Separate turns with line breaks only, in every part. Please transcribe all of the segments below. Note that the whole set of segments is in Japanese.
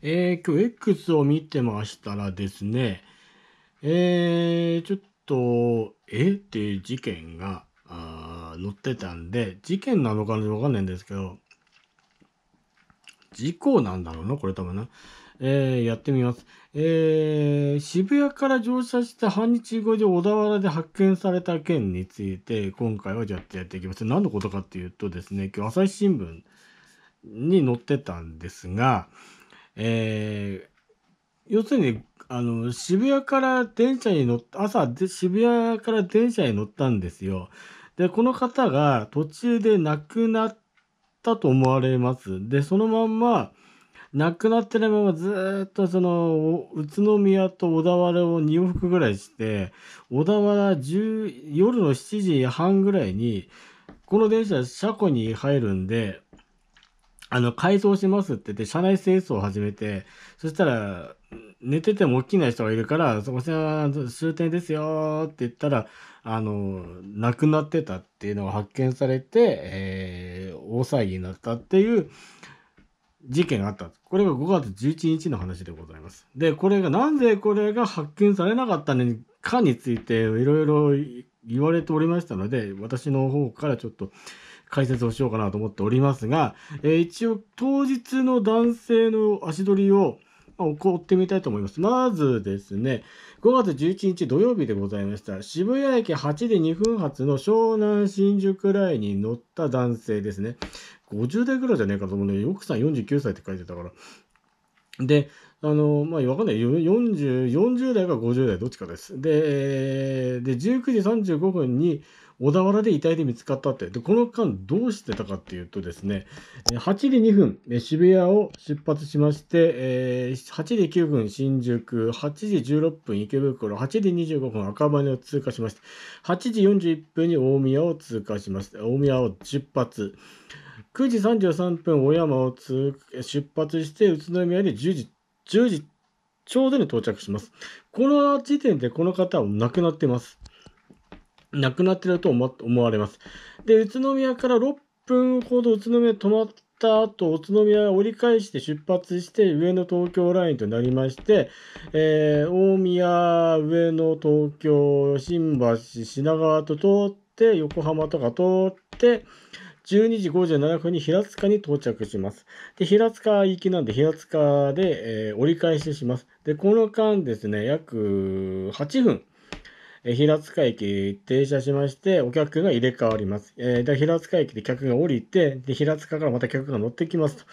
えー、今日 X を見てましたらですね、えー、ちょっと、えっていう事件が、あ載ってたんで、事件なのかわかんないんですけど、事故なんだろうな、これ多分な。えー、やってみます。えー、渋谷から乗車した半日後で小田原で発見された件について、今回はじゃあやっていきます。何のことかっていうとですね、今日朝日新聞に載ってたんですが、えー、要するにあの渋谷から電車に乗った朝で渋谷から電車に乗ったんですよ。でこの方が途中で亡くなったと思われます。でそのまんま亡くなってるままずっとその宇都宮と小田原を2往復ぐらいして小田原10夜の7時半ぐらいにこの電車車庫に入るんであの、改造しますって言って、車内清掃を始めて、そしたら、寝てても起きない人がいるから、そこは終点ですよって言ったら、あの、亡くなってたっていうのが発見されて、えー、大騒ぎになったっていう事件があった。これが5月11日の話でございます。で、これが、なんでこれが発見されなかったのかについて、いろいろ言われておりましたので、私の方からちょっと、解説をしようかなと思っておりますが、えー、一応当日の男性の足取りを、追ってみたいと思います。まずですね、5月11日土曜日でございました。渋谷駅8で2分発の湘南新宿ラインに乗った男性ですね。50代ぐらいじゃねえかと思うね。奥さん49歳って書いてたから。で、あの、まあ、わかんない。40、40代か50代、どっちかです。で、で、19時35分に、小田原で遺体で見つかったって。で、この間どうしてたかっていうとですね、8時2分、渋谷を出発しまして、8時9分新宿、8時16分池袋、8時25分赤羽を通過しまして、8時41分に大宮を通過しまして、大宮を出発。9時33分、小山を通出発して、宇都宮で10時、10時ちょうどに到着します。この時点でこの方は亡くなっています。なくなってると思われます。で、宇都宮から6分ほど宇都宮止まった後、宇都宮を折り返して出発して上野東京ラインとなりまして、えー、大宮、上野、東京、新橋、品川と通って、横浜とか通って、12時57分に平塚に到着します。で、平塚行きなんで、平塚で、えー、折り返しします。で、この間ですね、約8分。平塚駅停車しまして、お客が入れ替わります。えー、で平塚駅で客が降りてで、平塚からまた客が乗ってきますと。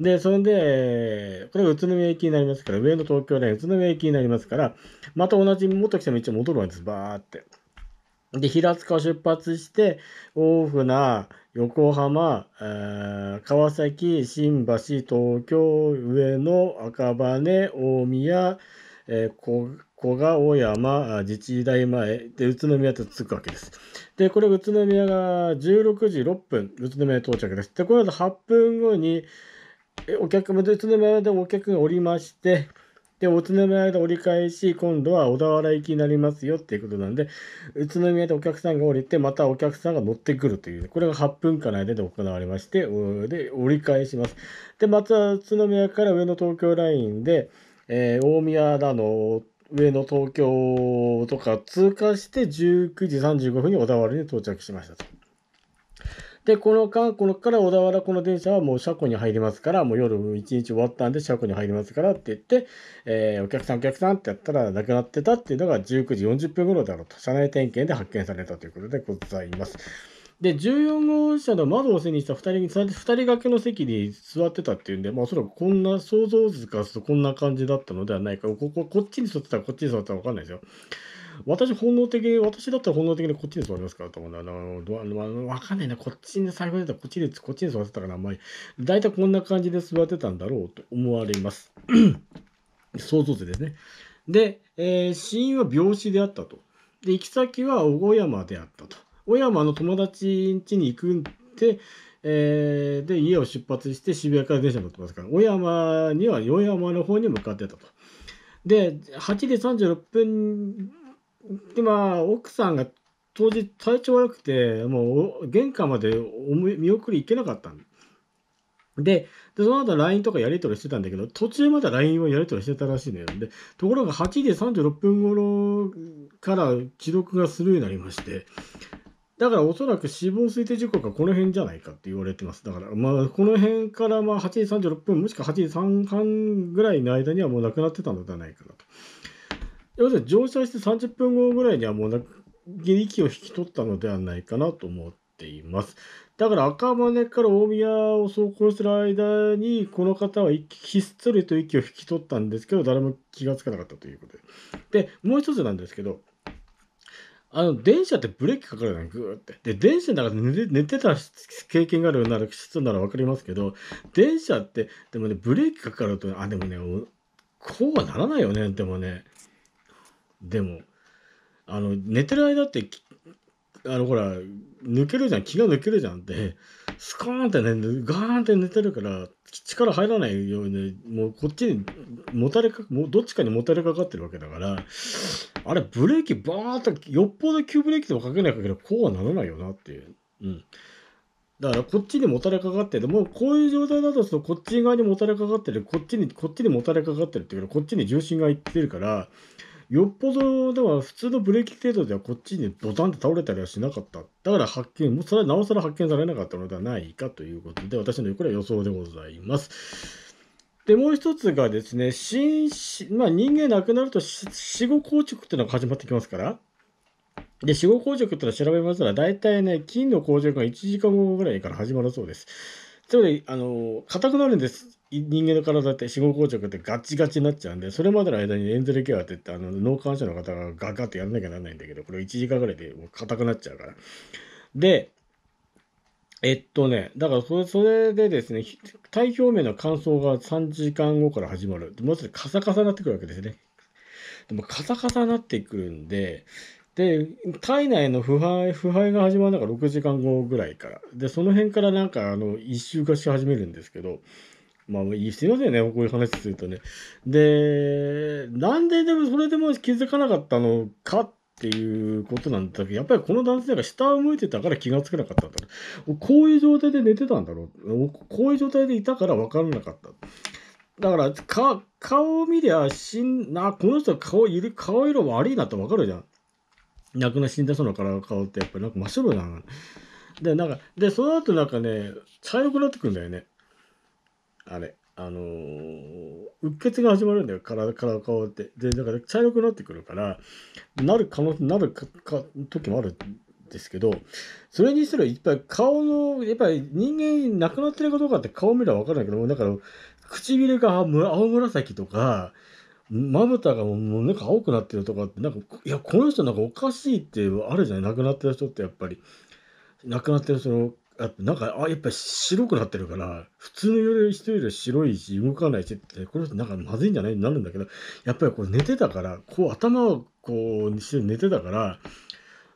で、そんで、これが宇都宮駅になりますから、上の東京で宇都宮駅になりますから、また同じ元来た道を戻るわけです、バーって。で、平塚を出発して、大船、横浜、えー、川崎、新橋、東京、上野、赤羽、大宮、えー、小顔山自治大前で宇都宮と着くわけです。で、これ宇都宮が16時6分、宇都宮到着です。で、これだと8分後に、お客も宇都宮でお客が降りまして、で、宇都宮で折り返し、今度は小田原行きになりますよっていうことなんで、宇都宮でお客さんが降りて、またお客さんが乗ってくるという、これが8分間の間で行われまして、で、折り返します。で、また宇都宮から上の東京ラインで、えー、大宮だの、上野、東京とか通過して19時35分に小田原に到着しましたと。で、この間、このから小田原、この電車はもう車庫に入りますから、もう夜1日終わったんで車庫に入りますからって言って、えー、お客さんお客さんってやったらなくなってたっていうのが19時40分頃だろうと、車内点検で発見されたということでございます。で、14号車の窓を背にした2人に、2人掛けの席に座ってたっていうんで、まあ、おそらくこんな、想像図からするとこんな感じだったのではないか。こここっちに座ってたらこっちに座ってたら分かんないですよ。私、本能的に、私だったら本能的にこっちに座りますからと思うんだよな。わかんないな。こっちに最後に出たらこっちに、こっちに座ってたから、あんまり。大体こんな感じで座ってたんだろうと思われます。想像図ですね。で、えー、死因は病死であったと。で、行き先は小山であったと。小山の友達ん家に行くんで、えー、で、家を出発して渋谷から電車に乗ってますから、小山には、小山の方に向かってたと。で、8時36分、今、奥さんが当時体調悪くて、もう玄関まで見送り行けなかったんで、で、その後 LINE とかやり取りしてたんだけど、途中まで LINE をやり取りしてたらしいのよ。で、ところが8時36分頃から既読がスルーになりまして、だからおそらく死亡推定時刻はこの辺じゃないかって言われてます。だから、まあ、この辺からまあ8時36分、もしくは8時3分ぐらいの間にはもう亡くなってたのではないかなと。要するに乗車して30分後ぐらいにはもう息を引き取ったのではないかなと思っています。だから赤羽から大宮を走行する間に、この方はひっそりと息を引き取ったんですけど、誰も気がつかなかったということで。で、もう一つなんですけど、あの、電車ってブレーキかかるじゃね、ぐーって。で、電車の中で寝て寝てた経験があるなら、人ならわかりますけど、電車って、でもね、ブレーキかかると、あ、でもね、こうはならないよね、でもね。でも、あの、寝てる間って、あの、ほら、抜けるじゃん、気が抜けるじゃんって、スコーンってね、ガーンって寝てるから、力入らないように、もうこっちにもたれか、もうどっちかにもたれかかってるわけだから、あれ、ブレーキバーっと、よっぽど急ブレーキとかかけないかけど、こうはならないよなっていう。うん。だからこっちにもたれかかってて、もうこういう状態だとするとこっち側にもたれかかってる、こっちに、こっちにもたれかかってるっていうか、こっちに重心がいってるから、よっぽど、では普通のブレーキ程度ではこっちにボタンって倒れたりはしなかった。だから発見、もうそれはなおさら発見されなかったのではないかということで、私のこれは予想でございます。で、もう一つがですね、新まあ、人間亡くなると死後硬直っていうのが始まってきますから、で、死後硬直ってのは調べますら、大体ね、金の硬直が1時間後ぐらいから始まるそうです。つまり、あの、硬くなるんです。人間の体って死後硬直ってガチガチになっちゃうんで、それまでの間にエンゼルケアって言って、あの、脳幹者の方がガガってやんなきゃならないんだけど、これ1時間ぐらいでもう硬くなっちゃうから。で、えっとね、だからそれ、それでですね、体表面の乾燥が3時間後から始まる。もうすぐカサカサになってくるわけですね。でもカサカサになってくるんで、で、体内の腐敗、腐敗が始まるのが6時間後ぐらいから。で、その辺からなんか、あの、一周化し始めるんですけど、まあ、すいませんね、こういう話するとね。で、なんででもそれでも気づかなかったのかっっていうことなんだけど、やっぱりこの男性が下を向いてたから気がつけなかったんだろう。こういう状態で寝てたんだろう。こういう状態でいたから分からなかった。だからか、顔を見りゃ、死ん、な、この人顔、ゆる、顔色悪いなって分かるじゃん。亡くな死んだ人のから顔ってやっぱりなんか真っ白だな。で、なんか、で、その後なんかね、茶色くなってくんだよね。あれ。あのー、鬱血が始まるんだよ、体、から顔って。で、だから茶色くなってくるから、なる可能、なるか、か、時もあるんですけど、それにすら、いっぱい顔の、やっぱり人間亡くなってるかどうかって顔見れば分からないけども、だから、唇が青紫とか、まぶたがもうなんか青くなってるとかって、なんか、いや、この人なんかおかしいってあるじゃない亡くなってる人ってやっぱり。亡くなってる人のやっぱなんか、あ、やっぱ白くなってるから、普通の夜人より白いし、動かないしって、これはなんかまずいんじゃないになるんだけど、やっぱりこう寝てたから、こう頭をこうして寝てたから、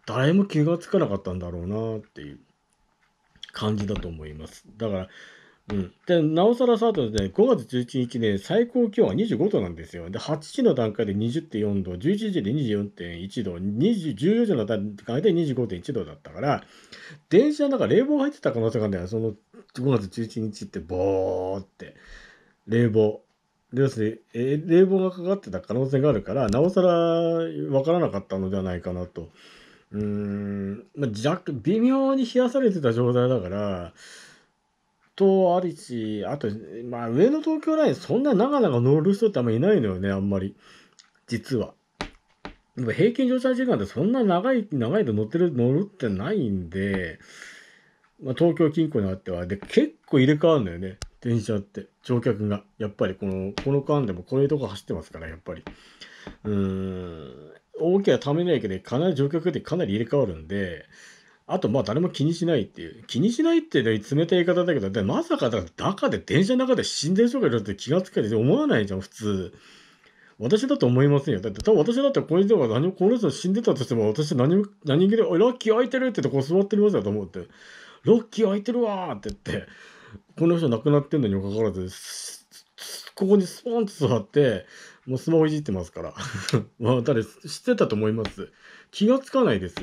誰も気がつかなかったんだろうなっていう感じだと思います。だから、でなおさらさ、ね、5月11日ね、最高気温は25度なんですよ。で、8時の段階で20.4度、11時で24.1度、14時の段階で25.1度だったから、電車の中冷房入ってた可能性があるんだよ。その5月11日って、ボーって、冷房。要するに、え冷房がかかってた可能性があるから、なおさらわからなかったのではないかなと。うーん、まあ、若微妙に冷やされてた状態だから、とありし、あと、まあ、上の東京ライン、そんな長々乗る人ってあんまりいないのよね、あんまり。実は。平均乗車時間ってそんな長い、長いと乗ってる、乗るってないんで、まあ、東京近郊にあっては、で、結構入れ替わるんだよね、電車って、乗客が。やっぱり、この、この間でもこういうとこ走ってますから、やっぱり。うーん、大きなための駅で、かなり乗客ってかなり入れ替わるんで、あと、まあ、誰も気にしないっていう。気にしないってね、冷たい言い方だけど、でまさか、だから中で、電車の中で死んでる人がいるって気がつけて思わないじゃん、普通。私だと思いませんよ。だって、多分私だってこれでは何も、この人死んでたとしても、私何も、何気で、ラッキー空いてるってて、こ座ってるわけだと思って、ラッキー空いてるわーって言って、この人亡くなってんのにもかかわらず、ここにスポンと座って、もうスマホいじってますから。まあ、誰、知ってたと思います。気がつかないです。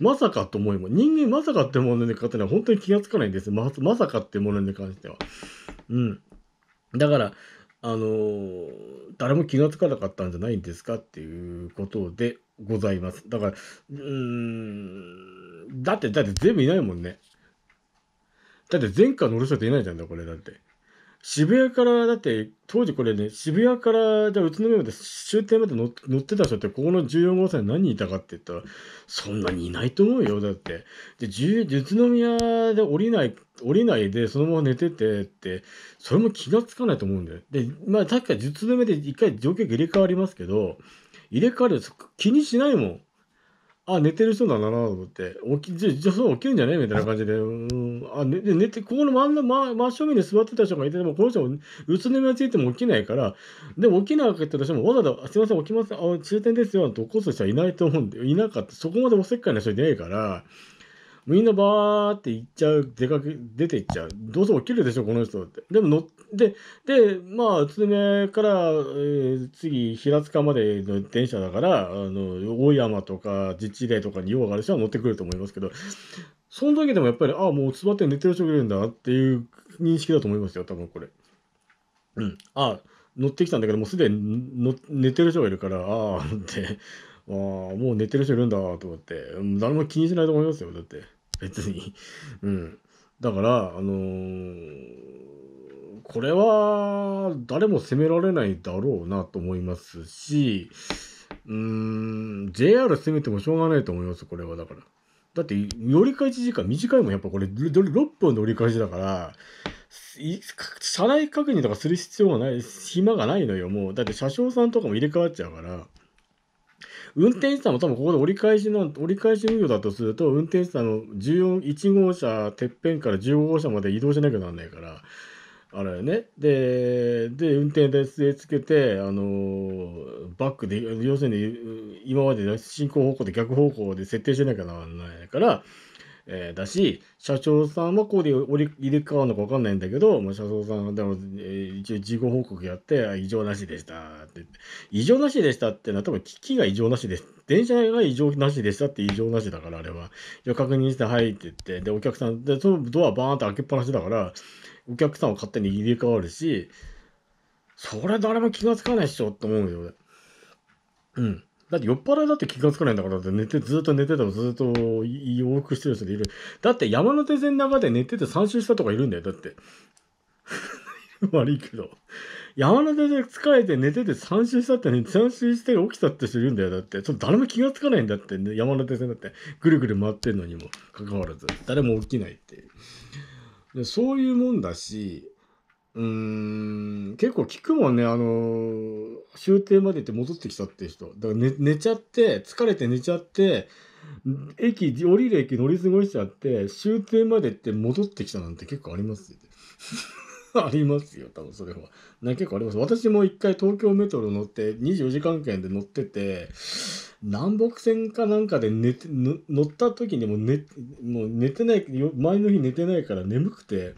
まさかと思いも、人間まさかってものに関しては本当に気がつかないんですま。まさかってものに関しては。うん。だから、あのー、誰も気がつかなかったんじゃないんですかっていうことでございます。だから、うーん、だって、だって全部いないもんね。だって前回乗る人っていないじゃんだ、これだって。渋谷から、だって、当時これね、渋谷から、じゃ宇都宮まで終点まで乗ってた人って、ここの14号線何人いたかって言ったら、そんなにいないと思うよ、だって。で、宇都宮で降りない、降りないで、そのまま寝ててって、それも気がつかないと思うんだよ。で、まあ、確か宇都宮で一回状況入れ替わりますけど、入れ替わる気にしないもん。あ、寝てる人だなと思って、起き、じゃ、じゃ、そう起きるんじゃねみたいな感じで、うん、あ、寝て、寝て、ここの真ん中、真真正面に座ってた人がいて、でもこの人も、うつ眠がついても起きないから、でも起きなかったとしても、わざわざ、すいません、起きません、あ、終点ですよ、と起こす人はいないと思うんで、いなかった。そこまでおせっかいな人いないから、みんなバーって行っちゃう、出かけ、出て行っちゃう。どうせ起きるでしょ、この人って。でも乗って、で、まあ、宇都宮から、えー、次、平塚までの電車だから、あの、大山とか自治体とかに用がある人は乗ってくると思いますけど、その時でもやっぱり、ああ、もうつばって寝てる人がいるんだっていう認識だと思いますよ、多分これ。うん。ああ、乗ってきたんだけど、もうすでに寝てる人がいるから、ああ、ってああ、もう寝てる人いるんだと思って、誰も気にしないと思いますよ、だって。別に。うん。だから、あのー、これは誰も責められないだろうなと思いますし、うーん、JR 攻めてもしょうがないと思います、これはだから。だって、乗り換え時間短いもん、やっぱこれ、6分乗り換えだから、車内確認とかする必要がない、暇がないのよ、もう。だって車掌さんとかも入れ替わっちゃうから。運転手さんも多分ここで折り返しの、折り返し運用だとすると、運転手さんの14、1号車、てっぺんから15号車まで移動しなきゃなんないから、あれね。で、で、運転で据え付けて、あの、バックで、要するに、今まで進行方向で逆方向で設定しなきゃなんないから、えー、だし、社長さんはここで入れ替わるのか分かんないんだけど、まあ、社長さんでも、えー、一応事後報告やって、異常なしでしたって。異常なしでしたってのは多分機器が異常なしです。電車が異常なしでしたって異常なしだから、あれは。確認して、はいって言って、で、お客さん、で、そのドアバーンって開けっぱなしだから、お客さんは勝手に入れ替わるし、それ誰も気がつかないっしょって思うよ、うん。だって酔っ払いだって気がつかないんだから、だって寝て、ずっと寝てたらずっと往復してる人いる。だって山手線の中で寝てて3周したとかいるんだよ、だって。悪いけど。山手で疲れて寝てて3周したってね、3周して起きたって人いるんだよ、だって。ちょっと誰も気がつかないんだって、ね、山手線だって。ぐるぐる回ってんのにもかかわらず。誰も起きないっていう。そういうもんだし、うん結構聞くもんねあの終点までって戻ってきたっていう人だから寝寝ちゃって疲れて寝ちゃって駅降りる駅乗り過ごしちゃって終点までって戻ってきたなんて結構ありますよ、ありますよ多分それはな結構あります私も一回東京メトロ乗って24時間券で乗ってて南北線かなんかで寝て乗った時にもう寝もう寝てない前の日寝てないから眠くて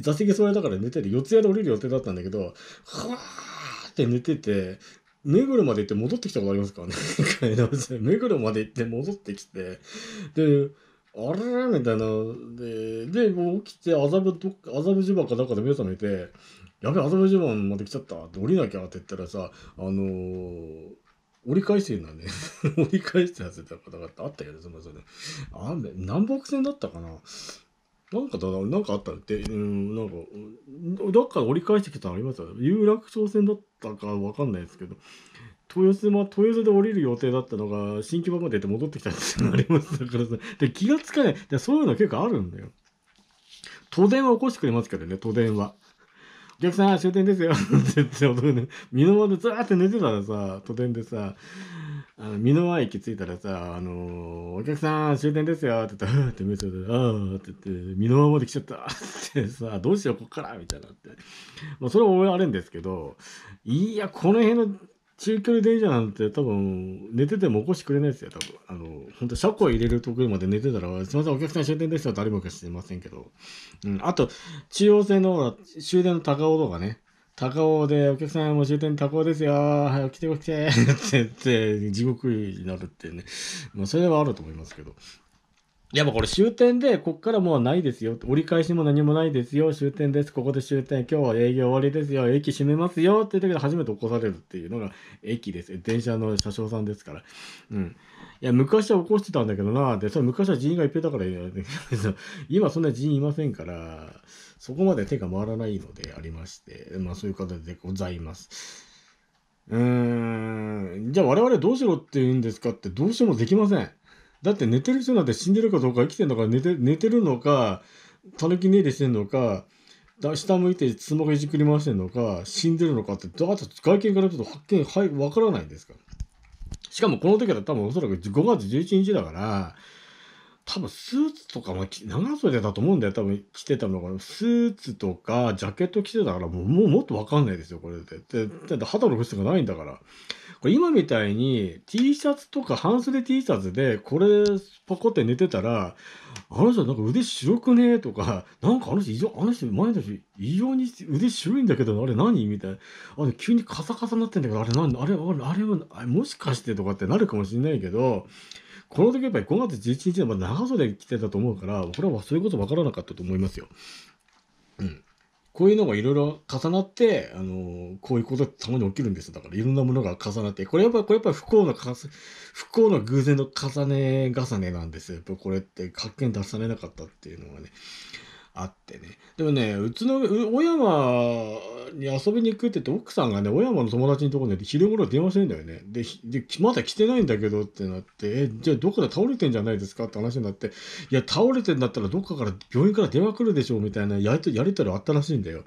座席座れたから寝てて、四谷で降りる予定だったんだけど、ふわーって寝てて、目黒まで行って戻ってきたことありますからね。目黒まで行って戻ってきて、で、あれみたいな。で、で、う起きて、麻布麻布地盤かなかで目覚めて、やべ麻布地盤まで来ちゃったって降りなきゃって言ったらさ、あのー、折り返してるんだね。折り返してやつだかあったけど、すみませんね。あ、南北線だったかな。なんかだな、なんかあったって、うん、なんか、どっか折り返してきたのありますよ。有楽町線だったかわかんないですけど、豊洲ま、豊洲で降りる予定だったのが、新木場まで行って戻ってきたっていうのありますだからさ、で気がつかないで。そういうの結構あるんだよ。都電は起こしてくれますけどね、都電は。お客さん、終点ですよ。って言って、ね、身の回りでずーって寝てたらさ、都電でさ、あの美濃駅着いたらさ、あのお客さん終電ですよって言ったら、って目つぶて、ああって言って、美濃まで来ちゃったってさ、どうしよう、こっからみたいなって。まあ、それはえあるんですけど、いや、この辺の中距離電車なんて多分、寝てても起こしてくれないですよ、多分。あの、本当車庫入れるところまで寝てたら、すいません、お客さん終電ですよ、誰もかしてませんけど。うん、あと、中央線の終電の高尾とかね、高尾で、お客さんも終点高尾ですよ。はい、起きて起きて。って言って、地獄になるってね。まあ、それはあると思いますけど。やっぱこれ終点で、こっからもうないですよ。折り返しも何もないですよ。終点です。ここで終点。今日は営業終わりですよ。駅閉めますよ。って言た時で初めて起こされるっていうのが駅です。電車の車掌さんですから。うん。いや、昔は起こしてたんだけどな。で、それ昔は人員がいっぱいだから、今そんな人員いませんから、そこまで手が回らないのでありまして、まあそういう形でございます。うーん。じゃあ我々どうしろって言うんですかってどうしてもできません。だって寝てる人なんて死んでるかどうか生きてるのか寝て寝てるのかたぬき寝入りしてんのか下向いてつまがいじくり回してんのか死んでるのかってだって外見からちょっと発見はい分からないんですかしかもこの時は多分おそらく5月11日だから多分スーツとか、ま長袖だと思うんだよ。多分着てたのが、スーツとか、ジャケット着てたから、もう、もうもっとわかんないですよ、これで。で、だって肌の不とがないんだから。これ今みたいに T シャツとか半袖 T シャツで、これ、パコって寝てたら、あの人なんか腕白くねとか、なんかあの人異常、あの人前の人異常に腕白いんだけど、あれ何みたいな。あれ急にカサカサになってんだけど、あれ何あれ、あれ、あれは、もしかしてとかってなるかもしれないけど、この時やっぱり5月11日の長袖着てたと思うから、これはそういうこと分からなかったと思いますよ。うん。こういうのがいろいろ重なって、あのー、こういうことってたまに起きるんですよ。だからいろんなものが重なって。これやっぱ、これやっぱ不幸のかす、不幸の偶然の重ね重ねなんですよ。やっぱこれって、発見出されなかったっていうのがね。あってね。でもね、うちの、小山に遊びに行くって言って、奥さんがね、小山の友達のところで昼頃電話してんだよね。で、でまだ来てないんだけどってなって、え、じゃあどこで倒れてんじゃないですかって話になって、いや、倒れてんだったらどっかから、病院から電話来るでしょうみたいなやりやりりあったらしいんだよ。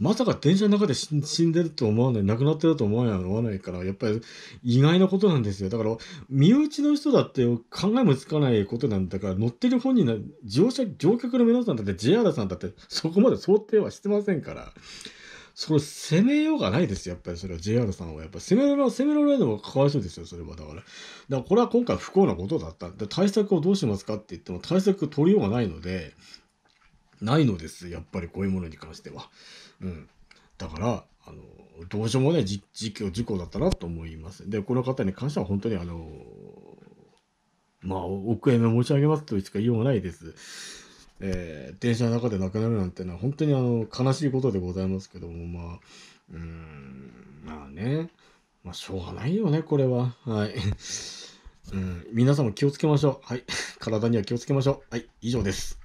まさか電車の中で死んでると思わない、亡くなってると思わない、思わないから、やっぱり意外なことなんですよ。だから、身内の人だって考えもつかないことなんだから、乗ってる本人の乗車、乗客の皆さんだって JR 原さんだってそこまで想定はしてませんから、それ攻めようがないですやっぱりそれは JR さんはやっぱ攻められ攻められるのもかわいそうですよそれはだからだからこれは今回不幸なことだったで対策をどうしますかって言っても対策取りようがないのでないのですやっぱりこういうものに関してはうんだからあのどうしようもない事事事故だったなと思いますでこの方に関しては本当にあのまあ、お悔やみ申し上げますといつか言いようがないです。えー、電車の中で亡くなるなんてのは本当にあの悲しいことでございますけどもまあうんまあねまあしょうがないよねこれははい、うん、皆さんも気をつけましょうはい 体には気をつけましょうはい以上です